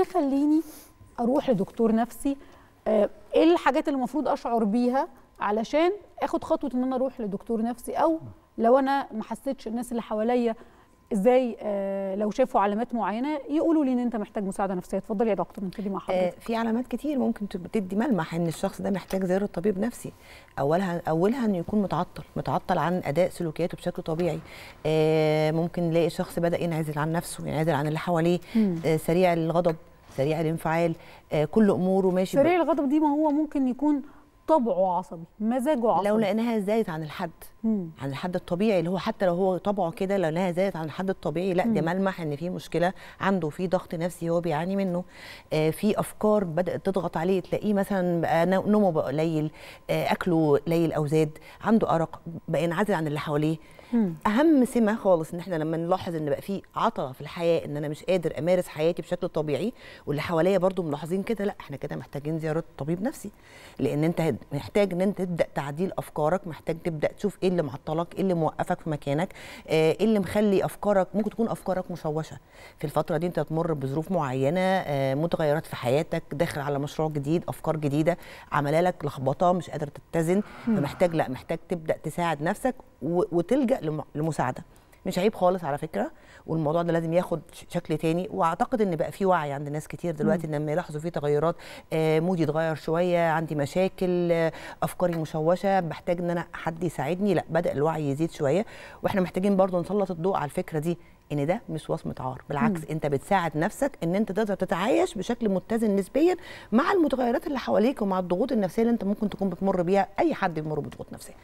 اللي خليني اروح لدكتور نفسي آه، ايه الحاجات اللي المفروض اشعر بيها علشان اخد خطوه ان انا اروح لدكتور نفسي او لو انا ما حسيتش الناس اللي حواليا ازاي آه، لو شافوا علامات معينه يقولوا لي ان انت محتاج مساعده نفسيه اتفضلي يا دكتور نبتدي مع حضرتك آه، في علامات كتير ممكن تدي ملمح ان الشخص ده محتاج زياره طبيب نفسي اولها اولها انه يكون متعطل متعطل عن اداء سلوكياته بشكل طبيعي ممكن نلاقي شخص بدا ينعزل عن نفسه ينعزل عن اللي حواليه سريع الغضب سريع الانفعال آه، كل اموره ماشي سريع الغضب دي ما هو ممكن يكون طبعه عصبي مزاجه عصبي لو لقيناها زادت عن الحد مم. عن الحد الطبيعي اللي هو حتى لو هو طبعه كده لو لقيناها زادت عن الحد الطبيعي لا ده ملمح ان في مشكله عنده في ضغط نفسي هو بيعاني منه آه في افكار بدات تضغط عليه تلاقيه مثلا بقى نومه بقى قليل آه اكله قليل او زاد عنده ارق بقى ينعزل عن اللي حواليه مم. اهم سمه خالص ان احنا لما نلاحظ ان بقى في عطله في الحياه ان انا مش قادر امارس حياتي بشكل طبيعي واللي حواليا برضو ملاحظين كده لا احنا كده محتاجين زياره طبيب نفسي لان انت محتاج ان انت تبدا تعديل افكارك محتاج تبدا تشوف ايه اللي معطلك ايه اللي موقفك في مكانك آه، ايه اللي مخلي افكارك ممكن تكون افكارك مشوشه في الفتره دي انت تمر بظروف معينه آه، متغيرات في حياتك داخل على مشروع جديد افكار جديده عامله لك لخبطه مش قادر تتزن فمحتاج لا محتاج تبدا تساعد نفسك وتلجا لمساعده مش عيب خالص على فكره والموضوع ده لازم ياخد شكل تاني واعتقد ان بقى في وعي عند ناس كتير دلوقتي ان لما يلاحظوا في تغيرات آه، مودي اتغير شويه عندي مشاكل آه، افكاري مشوشه بحتاج ان انا حد يساعدني لا بدا الوعي يزيد شويه واحنا محتاجين برضو نسلط الضوء على الفكره دي ان ده مش وصمه عار بالعكس مم. انت بتساعد نفسك ان انت تقدر تتعايش بشكل متزن نسبيا مع المتغيرات اللي حواليك ومع الضغوط النفسيه اللي انت ممكن تكون بتمر بيها اي حد بيمر بضغوط نفسيه